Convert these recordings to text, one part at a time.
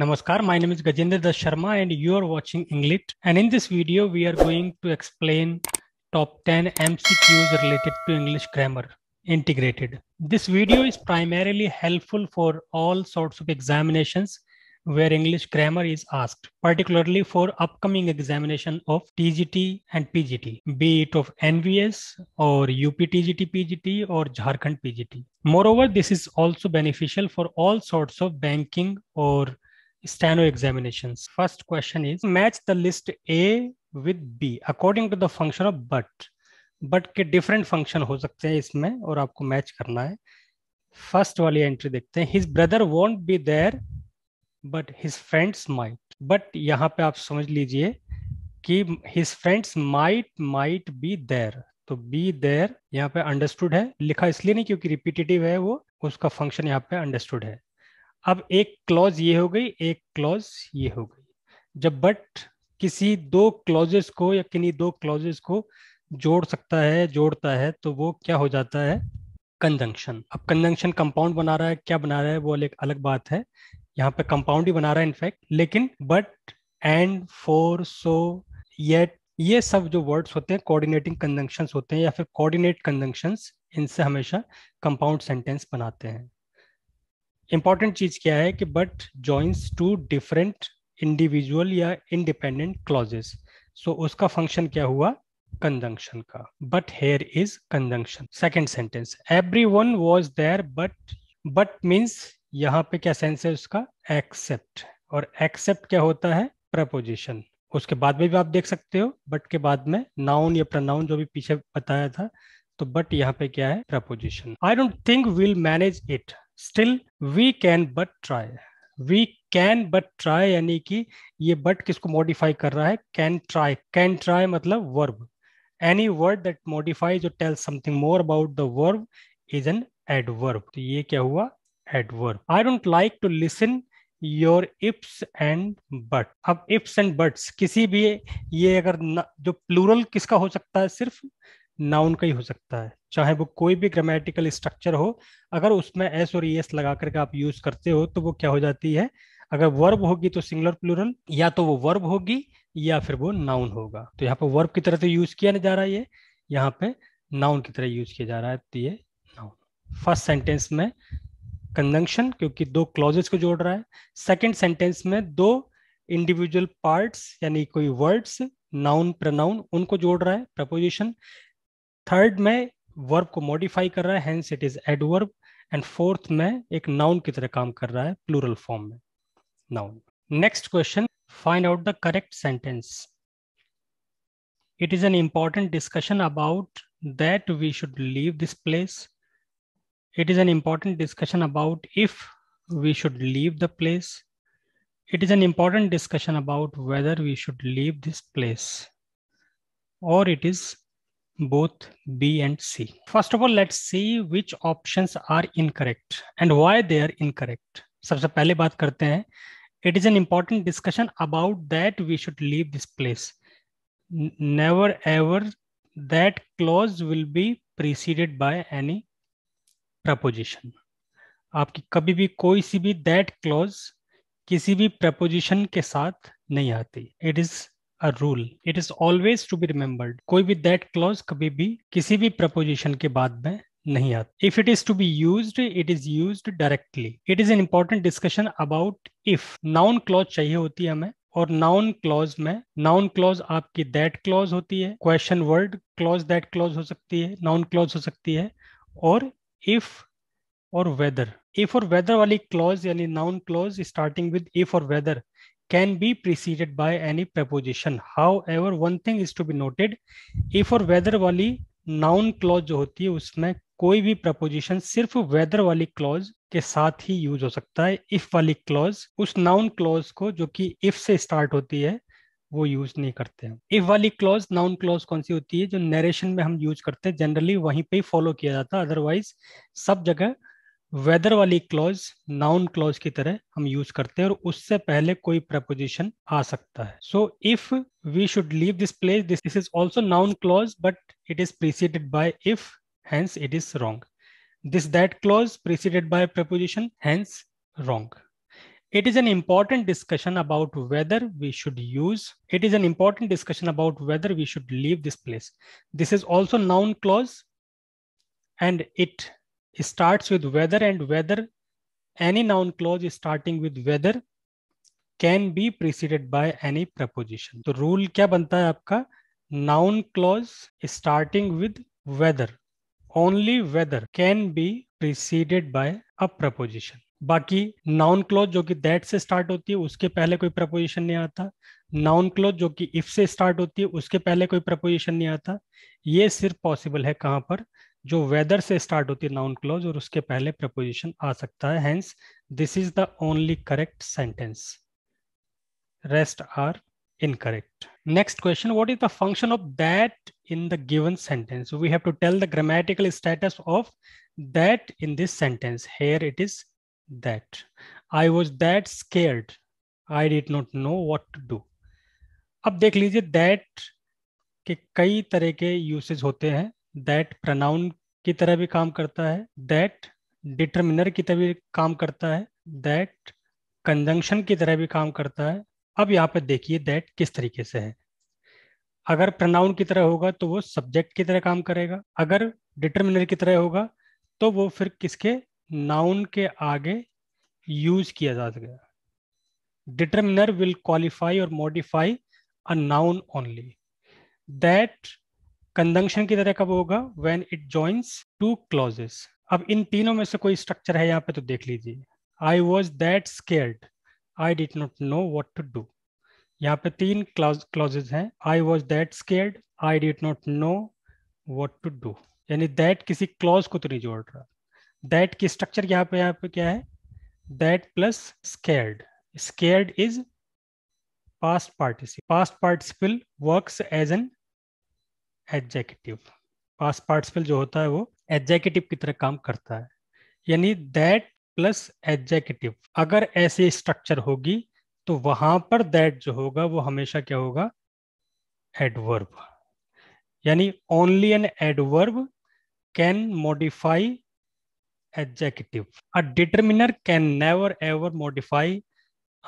Namaskar, my name is Gajendra Das Sharma and you are watching Englit. And in this video, we are going to explain top 10 MCQs related to English grammar integrated. This video is primarily helpful for all sorts of examinations where English grammar is asked, particularly for upcoming examination of TGT and PGT, be it of NVS or UP TGT PGT or Jharkhand PGT. Moreover, this is also beneficial for all sorts of banking or steno examinations. First question is match the list A with B according to the function of but. But के different function हो सकते हैं इसमें और आपको match करना है first वाली एंट्री देखते हैं his brother won't be there but his friends might but yahan pe आप समझ लीजिए ki his friends might might be there to be there यहाँ पे अंडरस्टूड है लिखा इसलिए नहीं क्योंकि रिपीटेटिव है वो उसका फंक्शन यहाँ पे अंडरस्टूड है अब एक क्लॉज ये हो गई एक क्लॉज ये हो गई जब बट किसी दो क्लॉजेस को या किन्हीं दो क्लॉजेस को जोड़ सकता है जोड़ता है तो वो क्या हो जाता है कंजंक्शन अब कंजंक्शन कंपाउंड बना रहा है क्या बना रहा है वो एक अलग बात है यहाँ पे कंपाउंड ही बना रहा है इनफैक्ट लेकिन but and for so yet ये सब जो वर्ड्स होते हैं कोऑर्डिनेटिंग कंजंक्शंस होते हैं या फिर कोऑर्डिनेट कंजंक्शंस इनसे हमेशा कंपाउंड सेंटेंस बनाते हैं इंपॉर्टेंट चीज क्या है कि but joins two different individual या इंडिपेंडेंट क्लॉजेस सो उसका फंक्शन क्या हुआ कंजंक्शन का but here is conjunction second sentence every one was there but but means यहाँ पे क्या सेंस है उसका एक्सेप्ट और एक्सेप्ट क्या होता है प्रपोजिशन उसके बाद में भी आप देख सकते हो बट के बाद में नाउन या प्रनाउन जो भी पीछे बताया था तो बट यहाँ पे क्या है preposition I don't think will manage it still we can but try we can but try यानी कि ये बट किसको मॉडिफाई कर रहा है कैन ट्राई कैन ट्राई मतलब verb any word that modify जो tell something more about the verb is an adverb तो ये क्या हुआ adverb I don't like to listen your ifs and but अब इप्स एंड बट्स किसी भी ये अगर न, जो प्लूरल किसका हो सकता है सिर्फ नाउन का ही हो सकता है चाहे वो कोई भी ग्रामेटिकल स्ट्रक्चर हो अगर उसमें एस और ई e एस लगा करके आप यूज करते हो तो वो क्या हो जाती है अगर वर्ब होगी तो सिंगुलर प्लूरल या तो वो वर्ब होगी या फिर वो नाउन होगा तो यहाँ पर वर्ब की तरह तो यूज किया नहीं जा रहा है ये यहाँ पे नाउन की तरह यूज किया जा रहा है तो ये नाउन फर्स्ट सेंटेंस में कंजंक्शन क्योंकि दो क्लॉजेस को जोड़ रहा है सेकेंड सेंटेंस में दो इंडिविजुअल पार्ट्स यानी कोई वर्ड्स नाउन प्रनाउन उनको जोड़ रहा है प्रपोजिशन थर्ड में वर्ब को मॉडिफाई कर रहा है hence it is adverb and fourth में एक नाउन की तरह काम कर रहा है प्लूरल फॉर्म में noun next question find out the correct sentence it is an important discussion about that we should leave this place it is an important discussion about if we should leave the place it is an important discussion about whether we should leave this place और it is both B and C. First of all, let's see which options are incorrect and why they are incorrect. sabse pehle baat karte hain it is an important discussion about that we should leave this place. Never ever that clause will be preceded by any preposition. aapki kabhi bhi koi si bhi that clause किसी भी preposition के साथ नहीं आती. It is a rule it is always to be remembered कोई भी that clause कभी भी किसी भी प्रपोजिशन के बाद में नहीं आता if it is to be use it is use directly it is an important discussion about if noun clause चाहिए होती है हमें और नाउन क्लॉज में नाउन क्लॉज आपकी दैट क्लॉज होती है question word clause that clause हो सकती है नाउन क्लॉज हो सकती है और इफ और वेदर इफ और वेदर वाली क्लॉज यानी noun clause starting with if और whether can be preceded by any preposition. However, one thing is to be noted, if or whether wali noun clause jo hoti hai usme koi bhi preposition sirf whether wali clause के साथ ही use हो सकता है if वाली clause उस noun clause को जो कि इफ से स्टार्ट होती है वो यूज नहीं करते हैं इफ वाली क्लॉज नाउन क्लॉज कौन सी होती है जो नरेशन में हम यूज करते हैं जनरली वहीं पे ही फॉलो किया जाता है अदरवाइज सब जगह वेदर वाली क्लॉज नाउन क्लॉज की तरह हम यूज करते हैं और उससे पहले कोई प्रपोजिशन आ सकता है so if we should leave this place this this is also noun clause but it is preceded by if hence it is wrong this that clause preceded by preposition hence wrong it is an important discussion about whether we should use it is an important discussion about whether we should leave this place this is also noun clause and it starts with whether and whether any noun clause starting with whether can be preceded by any preposition तो rule क्या बनता है आपका noun clause starting with whether only whether can be preceded by a preposition बाकी noun clause जो कि that से start होती है उसके पहले कोई प्रपोजिशन नहीं आता नाउन क्लॉज जो कि इफ से स्टार्ट होती है उसके पहले कोई प्रपोजिशन नहीं आता ये सिर्फ पॉसिबल है कहाँ पर जो वेदर से स्टार्ट होती है नाउन क्लोज और उसके पहले प्रपोजिशन आ सकता है hence this is the only correct sentence rest are incorrect next question what is the function of that in the given sentence we have to tell the grammatical status of that in this sentence here it is that I was that scared I did not know what to do अब देख लीजिए that के कई तरह के usage होते हैं that pronoun की तरह भी काम करता है दैट डिटर्मिनर की तरह भी काम करता है दैट कंजंक्शन की तरह भी काम करता है अब यहाँ पर देखिए दैट किस तरीके से है अगर प्रनाउन की तरह होगा तो वो सब्जेक्ट की तरह काम करेगा अगर डिटर्मिनर की तरह होगा तो वो फिर किसके नाउन के आगे यूज किया जा सकेगा डिटर्मिनर विल क्वालिफाई और modify a noun only that conjunction की तरह कब होगा when it joins two clauses अब इन तीनों में से कोई स्ट्रक्चर है यहाँ पे तो देख लीजिए I was that scared I did not know what to do यहाँ पे तीन क्लॉजेज हैं I was that scared I did not know what to do यानी दैट किसी क्लॉज को तो नहीं जोड़ रहा दैट की स्ट्रक्चर यहाँ पे यहाँ पे क्या है that plus scared scared is past participle past participle work as an adjective past participle जो होता है वो एडजेक्टिव की तरह काम करता है यानी दैट प्लस एडजेक्टिव अगर ऐसी स्ट्रक्चर होगी तो वहां पर दैट जो होगा वो हमेशा क्या होगा एडवर्ब यानी only an adverb can modify adjective a determiner can never ever modify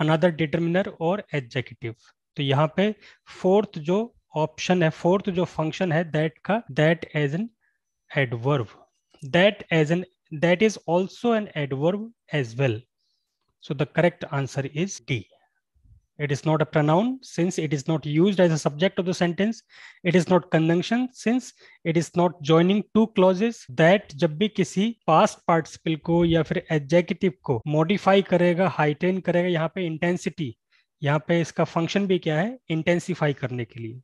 another determiner और एडजेक्टिव तो यहाँ पे फोर्थ जो ऑप्शन है फोर्थ जो फंक्शन है दैट का that as an adverb that as an that is also an adverb as well so the correct answer is D it is not a pronoun since it is not used as a subject of the sentence it is not conjunction since it is not joining two clauses that जब भी किसी past participle को या फिर adjective को modify करेगा heighten करेगा यहाँ पे intensity यहाँ पे इसका function भी क्या है intensify करने के लिए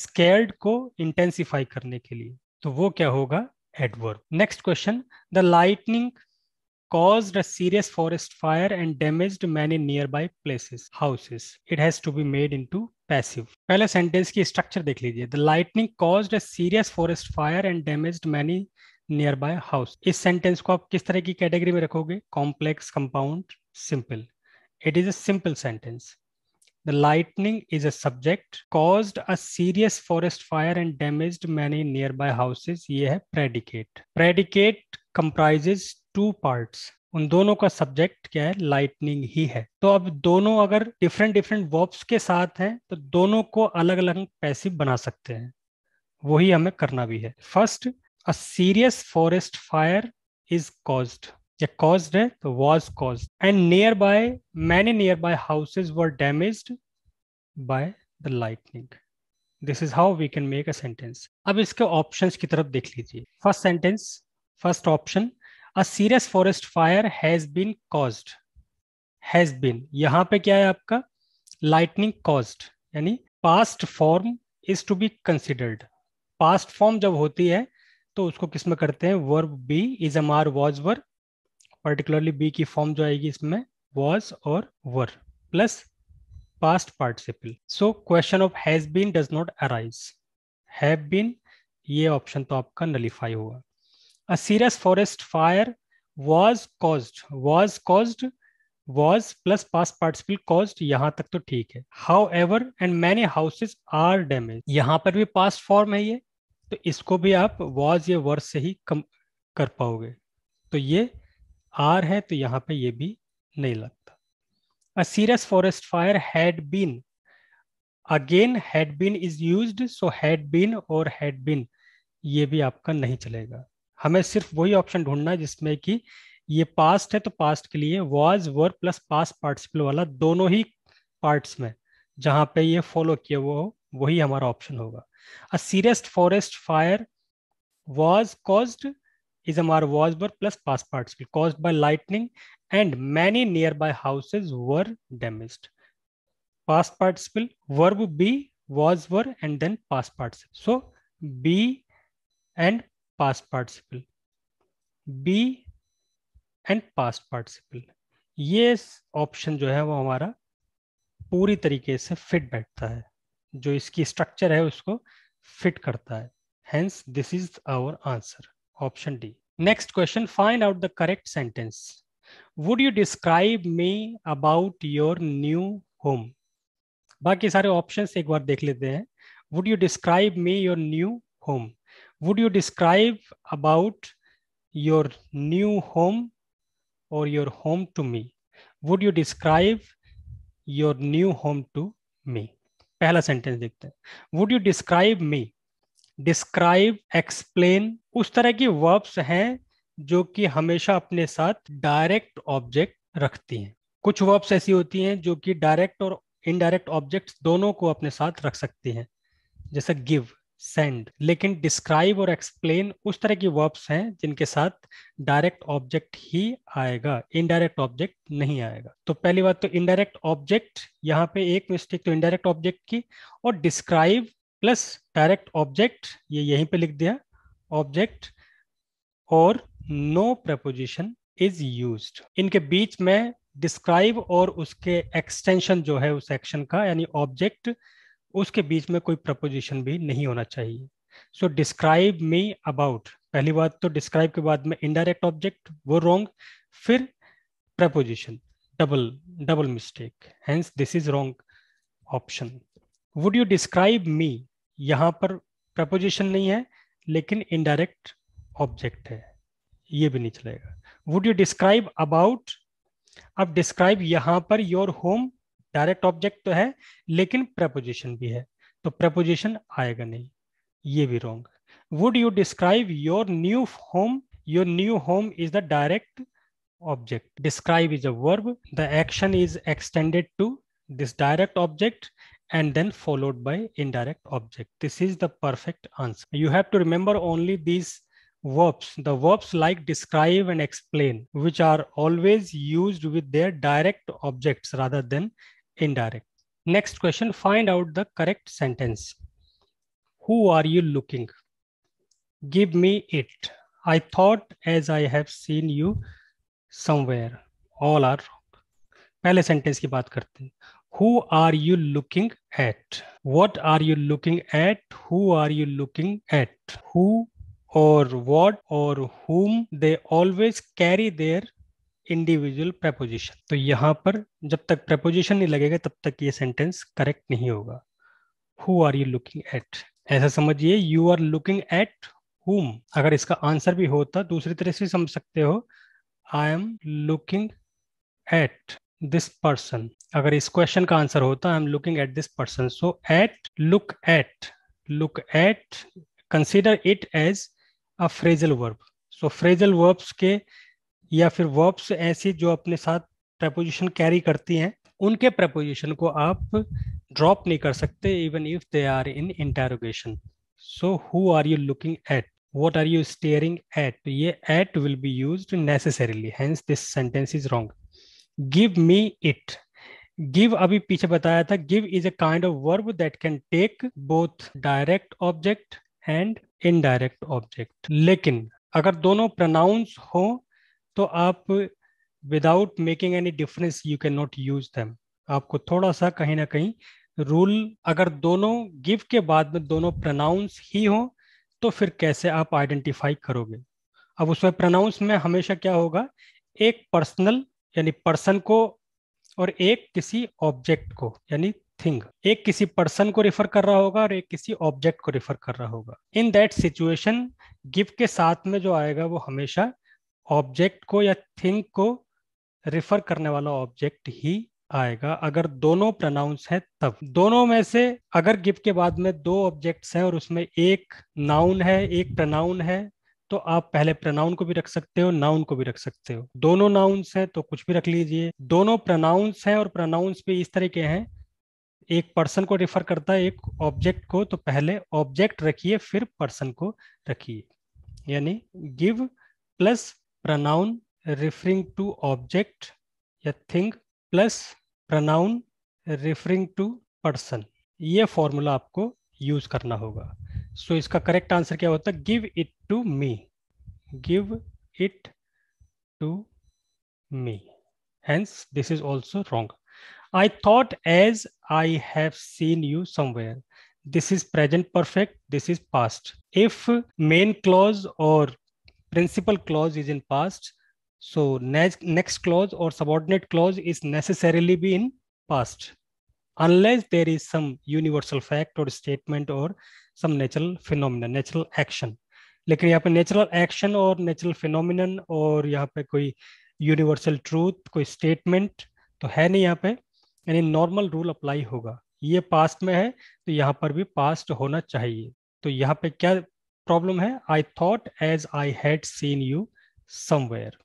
स्केर्ड को इंटेंसिफाई करने के लिए तो वो क्या होगा adverb next question the lightning cause a serious forest fire and damage many nearby places houses it has to be made into passive पहले सेंटेंस की स्ट्रक्चर देख लीजिए the lightning cause a serious forest fire and damaged many nearby house इस सेंटेंस को आप किस तरह की कैटेगरी में रखोगे complex compound simple it is a simple sentence The lightning is a subject caused a serious forest fire and damaged many nearby houses. ये है predicate. Predicate comprises two parts. उन दोनों का सब्जेक्ट क्या है लाइटनिंग ही है तो अब दोनों अगर डिफरेंट डिफरेंट वर्ब्स के साथ हैं तो दोनों को अलग अलग पैसिव बना सकते हैं वही हमें करना भी है first a serious forest fire is caused या कॉज्ड है तो was cause and nearby many nearby houses were damaged by the lightning this is how we can make a sentence अब इसके ऑप्शन की तरफ देख लीजिए first sentence first option a serious forest fire has been caused has been यहाँ पे क्या है आपका लाइटनिंग कॉज्ड यानी past form is to be considered past form जब होती है तो उसको किसमें करते हैं verb be is am are was verb particularly be की फॉर्म जो आएगी इसमें वॉज और were plus past participle so question of has been does not arise have been ये ऑप्शन तो आपका नलीफाई हुआ a serious forest fire was caused was caused was plus past participle caused यहां तक तो ठीक है however and many houses are damage यहां पर भी पास्ट फॉर्म है ये तो इसको भी आप वॉज या वर्स से ही कम कर पाओगे तो ये आर है तो यहाँ पे ये भी नहीं लगता a serious forest fire had been again had been is use so had been और हैड बीन ये भी आपका नहीं चलेगा हमें सिर्फ वही ऑप्शन ढूंढना है जिसमें कि ये पास्ट है तो पास्ट के लिए was were plus past participle वाला दोनों ही पार्ट्स में जहां पे ये फॉलो किए वो हो वही हमारा ऑप्शन होगा a serious forest fire was caused Izamar was plus past participle caused by lightning and many nearby houses were damaged. Past participle, verb be, was, were, and then past participle. So be and past participle. Be and past participle ये option जो है वो हमारा पूरी तरीके से fit बैठता है जो इसकी स्ट्रक्चर है उसको फिट करता है hence this is our answer option D. Next question, find out the correct sentence. Would you describe me about your new home? बाकी सारे ऑप्शन एक बार देख लेते हैं would you describe me your new home would you describe about your new home और your home to me would you describe your new home to me पहला sentence देखते हैं would you describe me describe explain उस तरह की verbs हैं जो कि हमेशा अपने साथ डायरेक्ट ऑब्जेक्ट रखती हैं कुछ वर्ब्स ऐसी होती हैं जो कि डायरेक्ट और इनडायरेक्ट ऑब्जेक्ट्स दोनों को अपने साथ रख सकती हैं जैसे गिव सेंड लेकिन डिस्क्राइब और एक्सप्लेन उस तरह की वर्ब्स हैं जिनके साथ डायरेक्ट ऑब्जेक्ट ही आएगा इनडायरेक्ट ऑब्जेक्ट नहीं आएगा तो पहली बात तो इनडायरेक्ट ऑब्जेक्ट यहाँ पे एक मिस्टेक तो इनडायरेक्ट ऑब्जेक्ट की और डिस्क्राइब प्लस डायरेक्ट ऑब्जेक्ट ये यहीं पे लिख दिया ऑब्जेक्ट और नो प्रपोजिशन इज यूज इनके बीच में डिस्क्राइब और उसके एक्सटेंशन जो है उस एक्शन का यानी ऑब्जेक्ट उसके बीच में कोई प्रपोजिशन भी नहीं होना चाहिए सो डिस्क्राइब मी अबाउट पहली बात तो डिस्क्राइब के बाद में इनडायरेक्ट ऑब्जेक्ट वो रॉन्ग फिर preposition double double mistake hence this is wrong option would you describe me यहां पर प्रपोजिशन नहीं है लेकिन इनडायरेक्ट ऑब्जेक्ट है ये भी नहीं चलेगा वुड यू डिस्क्राइब अबाउट अब डिस्क्राइब यहां पर योर होम डायरेक्ट ऑब्जेक्ट तो है लेकिन प्रपोजिशन भी है तो प्रपोजिशन आएगा नहीं ये भी wrong would you describe your new home your new home is the direct object describe is a verb the action is extended to this direct object and then followed by indirect object. This is the perfect answer. You have to remember only these verbs, the verbs like describe and explain, which are always used with their direct objects rather than indirect. Next question, find out the correct sentence. Who are you looking? Give me it. I thought as I have seen you somewhere. All are wrong. पहले sentence की बात करते हैं who are you looking at what are you looking at who are you looking at who or what or whom they always carry their individual preposition तो यहाँ पर जब तक प्रपोजिशन नहीं लगेगा तब तक ये सेंटेंस करेक्ट नहीं होगा who are you looking at ऐसा समझिए यू आर लुकिंग एट हुम अगर इसका आंसर भी होता दूसरी तरह से समझ सकते हो I am looking at this person अगर इस क्वेश्चन का आंसर होता I am looking at this person so at look at look at consider it as a phrasal verb so phrasal verbs के या फिर वर्ब्स ऐसी जो अपने साथ प्रपोजिशन कैरी करती हैं उनके प्रपोजिशन को आप ड्रॉप नहीं कर सकते even if they are in interrogation so who are you looking at what are you staring at ये at will be use necessarily hence this sentence is wrong give me it give अभी पीछे बताया था give is a kind of verb that can take both direct object and indirect object लेकिन अगर दोनों pronouns हो तो आप without making any difference you can not use them आपको थोड़ा सा कहीं ना कहीं रूल अगर दोनों गिव के बाद में दोनों प्रोनाउंस ही हो तो फिर कैसे आप आइडेंटिफाई करोगे अब उसमें प्रोनाउंस में हमेशा क्या होगा एक पर्सनल यानी पर्सन को और एक किसी ऑब्जेक्ट को यानी थिंग एक किसी पर्सन को रिफर कर रहा होगा और एक किसी ऑब्जेक्ट को रिफर कर रहा होगा इन दैट सिचुएशन गिव के साथ में जो आएगा वो हमेशा ऑब्जेक्ट को या थिंग को रिफर करने वाला ऑब्जेक्ट ही आएगा अगर दोनों प्रनाउंस है तब दोनों में से अगर गिव के बाद में दो ऑब्जेक्ट्स हैं और उसमें एक नाउन है एक प्रनाउन है तो आप पहले प्रनाउन को भी रख सकते हो नाउन को भी रख सकते हो दोनों नाउन्स हैं तो कुछ भी रख लीजिए दोनों प्रनाउंस हैं और प्रनाउंस भी इस तरह के हैं एक पर्सन को रेफर करता है एक ऑब्जेक्ट को तो पहले ऑब्जेक्ट रखिए फिर पर्सन को रखिए यानी give plus pronoun referring to object या thing plus pronoun referring to person ये फॉर्मूला आपको यूज करना होगा सो so, इसका करेक्ट आंसर क्या होता है give it to me give it to me hence this is also wrong i thought as i have seen you somewhere this is present perfect this is past if main clause or principal clause is in past so next next clause or subordinate clause is necessarily be in past unless there is some universal fact or statement or some natural phenomenon, natural action. लेकिन यहाँ पे natural action और natural phenomenon और यहाँ पे कोई universal truth कोई statement तो है नहीं यहाँ पे यानी नॉर्मल रूल अप्लाई होगा ये पास्ट में है तो यहाँ पर भी पास्ट होना चाहिए तो यहाँ पे क्या प्रॉब्लम है I thought as I had seen you somewhere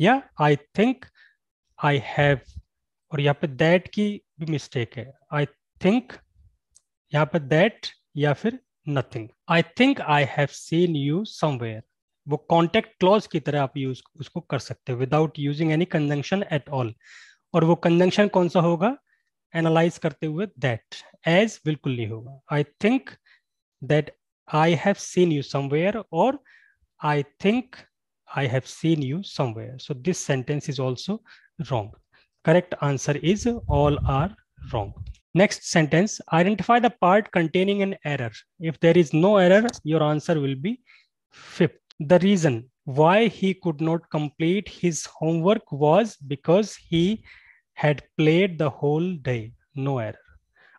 या आई थिंक आई हैव और यहाँ पे दैट की भी मिस्टेक है आई थिंक यहाँ पर दैट या फिर nothing I think I have seen you somewhere वो कॉन्टेक्ट क्लॉज की तरह आप यूज उसको कर सकते हो without using any conjunction at all और वो कंजंक्शन कौन सा होगा एनालाइज करते हुए दैट एज बिल्कुल नहीं होगा I think that I have seen you somewhere और I think I have seen you somewhere so this sentence is also wrong correct answer is all are wrong. Next sentence, identify the part containing an error. If there is no error, your answer will be fifth. The reason why he could not complete his homework was because he had played the whole day. No error.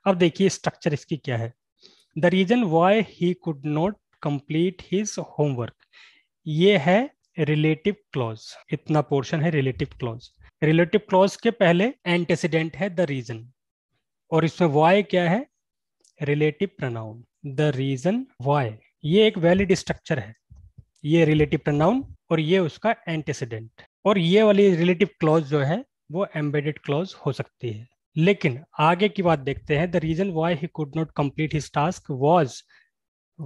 ab dekhiye structure iski kya hai the reason why he could not complete his homework ye hai relative clause itna portion hai relative clause relative clause के पहले एंटेसीडेंट है the reason और इसमें why क्या है relative pronoun the reason why ये एक valid structure है ये रिलेटिव प्रनाउन और ये उसका एंटेसिडेंट और ये वाली रिलेटिव क्लॉज जो है वो एम्बेडेड क्लॉज हो सकती है लेकिन आगे की बात देखते हैं the reason why he could not complete his task was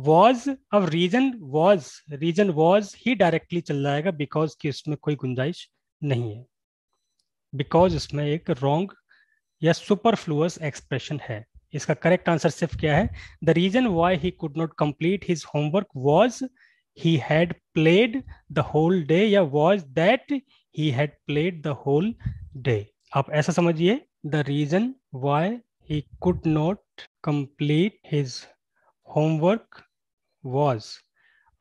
was अब reason was reason was he directly चल जाएगा बिकॉज की उसमें कोई गुंजाइश नहीं है बिकॉज इसमें एक रॉन्ग या फ्लूस एक्सप्रेशन है इसका करेक्ट आंसर सिर्फ क्या है the reason why he could not complete his homework was he had played the whole day या was that he had played the whole day आप ऐसा समझिए the reason why he could not complete his homework was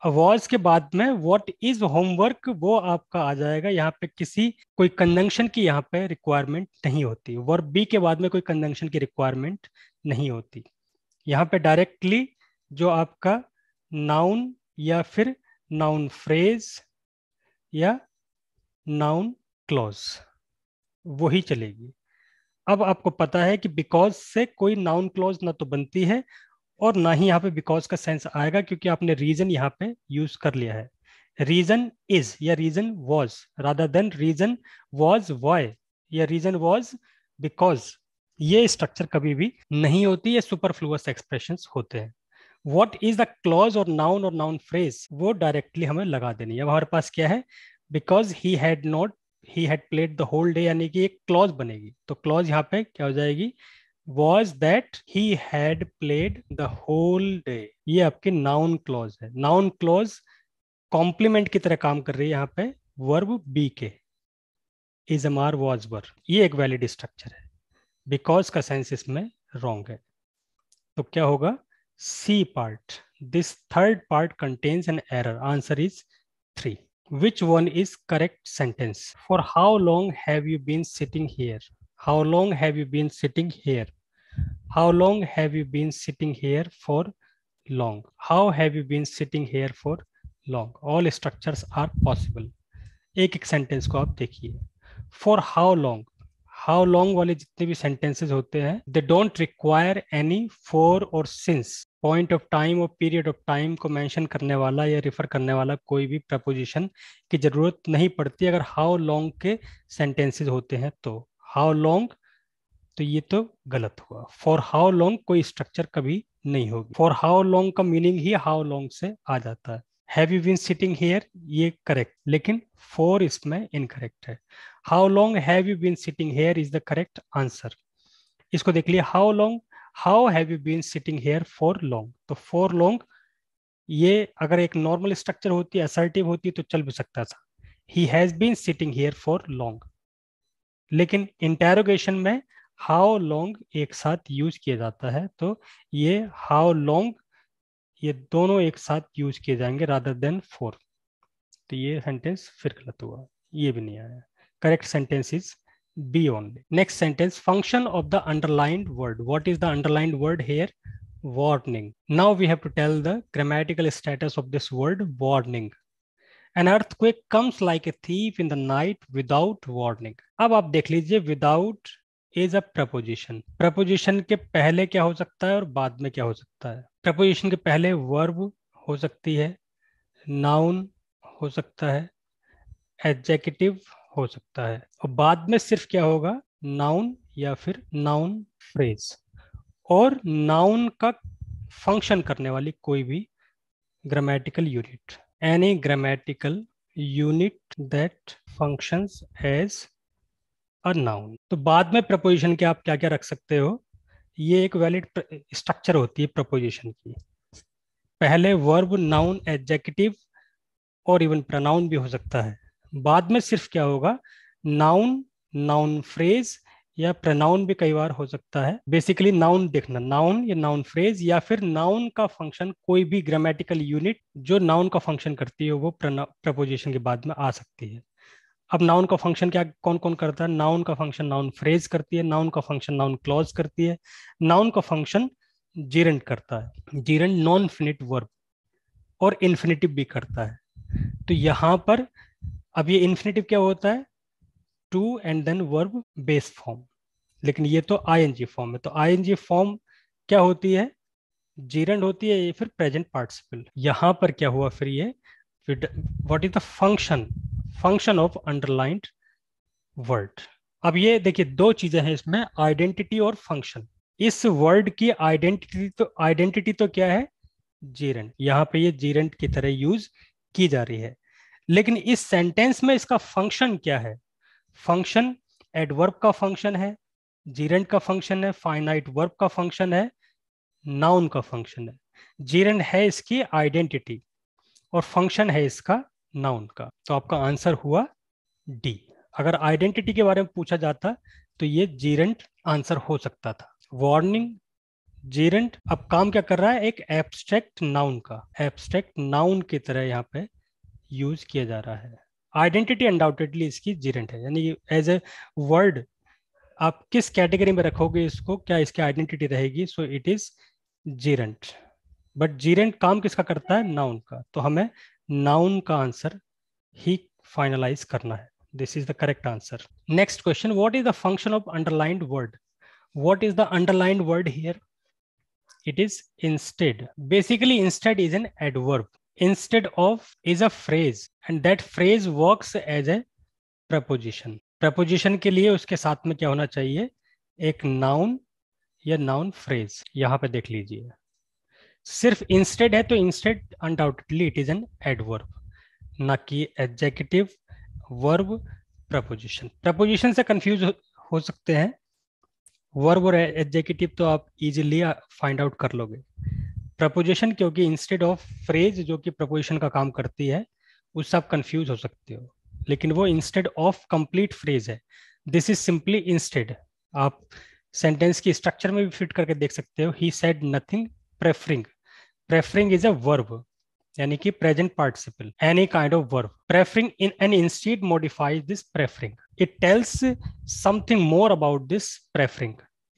awards के बाद में what is homework वो आपका आ जाएगा यहाँ पे किसी कोई कंजंक्शन की यहाँ पे रिक्वायरमेंट नहीं होती वर्ब बी के बाद में कोई कंजंक्शन की रिक्वायरमेंट नहीं होती यहाँ पे डायरेक्टली जो आपका नाउन या फिर नाउन फ्रेज या नाउन क्लॉज वही चलेगी अब आपको पता है कि बिकॉज से कोई नाउन क्लॉज ना तो बनती है और ना ही यहाँ पे बिकॉज का सेंस आएगा क्योंकि आपने रीजन यहाँ पे यूज कर लिया है रीजन इज या reason was rather than reason was why या रीजन वॉज बिकॉज ये स्ट्रक्चर कभी भी नहीं होती ये सुपरफ्लुअस एक्सप्रेशन होते हैं वॉट इज द क्लॉज और नाउन और नाउन फ्रेज वो डायरेक्टली हमें लगा देनी है हमारे पास क्या है because he had not he had played the whole day यानी कि एक क्लॉज बनेगी तो क्लॉज यहाँ पे क्या हो जाएगी was that he had played the whole day ये आपके नाउन क्लॉज है नाउन क्लॉज कॉम्प्लीमेंट की तरह काम कर रही है यहाँ पे वर्ब बी के is am are was were ये एक वैलिड स्ट्रक्चर है बिकॉज का सेंस इसमें रॉन्ग है तो क्या होगा C part this third part contains an error answer is three which one is correct sentence for how long have you been sitting here how long have you been sitting here how long have you been sitting here for long how have you been sitting here for long all structures are possible एक एक sentence को आप देखिए for how long how long वाले जितने भी sentences होते हैं they don't require any for और सिंस पॉइंट ऑफ टाइम और पीरियड ऑफ टाइम को मेंशन करने वाला या रिफर करने वाला कोई भी प्रपोजिशन की जरूरत नहीं पड़ती अगर हाउ लॉन्ग के सेंटेंसेज होते हैं तो हाउ लॉन्ग तो ये तो गलत हुआ फॉर हाउ लॉन्ग कोई स्ट्रक्चर कभी नहीं होगी फॉर हाउ लॉन्ग का मीनिंग ही हाउ लॉन्ग से आ जाता है have you been sitting here ये करेक्ट लेकिन फोर इसमें इनकरेक्ट है how long have you been sitting here is the correct answer इसको देख लिया how long how have you been sitting here for long तो फॉर लॉन्ग ये अगर एक नॉर्मल स्ट्रक्चर होती असर्टिव होती तो चल भी सकता था he has been sitting here for long लेकिन इंटेरोगेशन में हाउ लॉन्ग एक साथ यूज किया जाता है तो ये हाउ लॉन्ग ये दोनों एक साथ यूज किए जाएंगे रादर देन फोर तो ये सेंटेंस फिर गलत हुआ ये भी नहीं आया correct sentence is B only next sentence function of the underlined word what is the underlined word here warning now we have to tell the grammatical status of this word warning an earthquake comes like a thief in the night without warning अब आप देख लीजिए without is a preposition preposition के पहले क्या हो सकता है और बाद में क्या हो सकता है प्रपोजिशन के पहले वर्ब हो सकती है नाउन हो सकता है एग्जेक्टिव हो सकता है और बाद में सिर्फ क्या होगा नाउन या फिर नाउन फ्रेज और नाउन का फंक्शन करने वाली कोई भी grammatical unit any grammatical unit that functions as a noun तो बाद में प्रपोजिशन के आप क्या क्या रख सकते हो ये एक वैलिड स्ट्रक्चर होती है प्रपोजिशन की पहले वर्ब नाउन एडजेक्टिव और इवन प्रनाउन भी हो सकता है बाद में सिर्फ क्या होगा नाउन नाउन फ्रेज या प्रनाउन भी कई बार हो सकता है बेसिकली नाउन देखना नाउन या नाउन फ्रेज या फिर नाउन का फंक्शन कोई भी ग्रामेटिकल यूनिट जो नाउन का फंक्शन करती है वो प्रपोजिशन के बाद में आ सकती है अब नाउन का फंक्शन क्या कौन कौन करता है नाउन का फंक्शन नाउन फ्रेज करती है नाउन का फंक्शन नाउन क्लॉज करती है नाउन का फंक्शन जीरेंट करता है जीरेंट नॉन फिनिट वर्ब और इन्फिनेटिव भी करता है तो यहां पर अब ये इन्फिनेटिव क्या होता है to and then verb base form लेकिन ये तो जी फॉर्म है तो जी फॉर्म क्या होती है जीरेंट होती है ये फिर प्रेजेंट पार्टिसिपल यहाँ पर क्या हुआ फिर ये what is the function function of underlined word अब ये देखिए दो चीजें हैं इसमें आइडेंटिटी और फंक्शन इस वर्ड की आइडेंटिटी तो आइडेंटिटी तो क्या है जीरन यहाँ पे ये जीरन की तरह यूज की जा रही है लेकिन इस सेंटेंस में इसका फंक्शन क्या है फंक्शन एडवर्ब का फंक्शन है जीरेंट का फंक्शन है फाइनाइट वर्ब का फंक्शन है नाउन का फंक्शन है जीरन है इसकी आइडेंटिटी और फंक्शन है इसका नाउन का तो आपका आंसर हुआ डी अगर आइडेंटिटी के बारे में पूछा जाता तो ये जीरेंट आंसर हो सकता था वार्निंग जीरेंट अब काम क्या कर रहा है एक एब्स्ट्रैक्ट नाउन का एब्स्ट्रैक्ट नाउन की तरह यहाँ पे यूज किया जा रहा है आइडेंटिटी अनडाउटेडली इसकी जीरेंट है यानी एज ए वर्ड आप किस कैटेगरी में रखोगे इसको क्या इसकी आइडेंटिटी रहेगी so it is gerund but gerund काम किसका करता है नाउन का तो हमें नाउन का आंसर ही फाइनलाइज करना है this is the correct answer next question what is the function of underlined word what is the underlined word here it is instead basically instead is an adverb instead of is a phrase and that phrase work as a preposition preposition के लिए उसके साथ में क्या होना चाहिए एक noun या नाउन फ्रेज यहाँ पे देख लीजिए सिर्फ इंस्टेड है तो instead undoubtedly it is an adverb ना कि एडजेक्टिव वर्ब प्रपोजिशन प्रपोजिशन से कंफ्यूज हो, सकते हैं वर्ब और एडजेक्टिव तो आप इजिली फाइंड आउट कर लोगे प्रपोजिशन क्योंकि इंस्टेड ऑफ फ्रेज जो कि प्रपोजिशन का काम करती है उससे आप कंफ्यूज हो सकते हो लेकिन वो इंस्टेड ऑफ कंप्लीट फ्रेज है दिस इज सिंपली इंस्टेड आप सेंटेंस की स्ट्रक्चर में भी फिट करके देख सकते हो he said nothing preferring preferring is a verb यानी कि present participle any kind of verb preferring in an instead modifies this preferring it tells something more about this preferring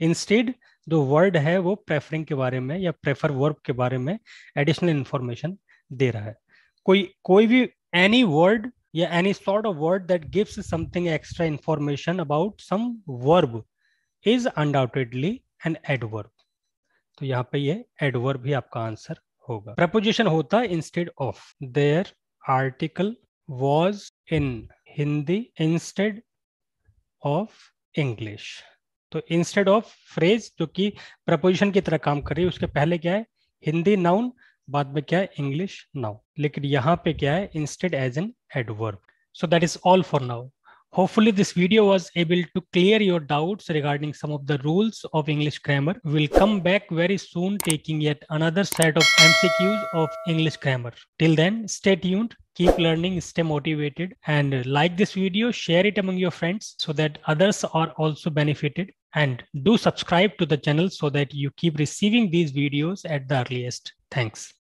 instead जो word है वो preferring के बारे में या prefer verb के बारे में एडिशनल इंफॉर्मेशन दे रहा है कोई कोई भी एनी वर्ड या any sort of word that gives something extra information about some verb is undoubtedly an adverb तो यहाँ पे ये एडवर्ब भी आपका आंसर होगा प्रपोजिशन होता है instead of there article was in Hindi instead of English तो इंस्टेड ऑफ फ्रेज जो कि प्रपोजिशन की तरह काम कर रही है उसके पहले क्या है हिंदी नाउन बाद में क्या है इंग्लिश नाउन लेकिन यहाँ पे क्या है instead as an adverb so that is all for now Hopefully this video was able to clear your doubts regarding some of the rules of English grammar. We'll come back very soon taking yet another set of MCQs of English grammar. Till then, stay tuned, keep learning, stay motivated and like this video, share it among your friends so that others are also benefited and do subscribe to the channel so that you keep receiving these videos at the earliest. Thanks.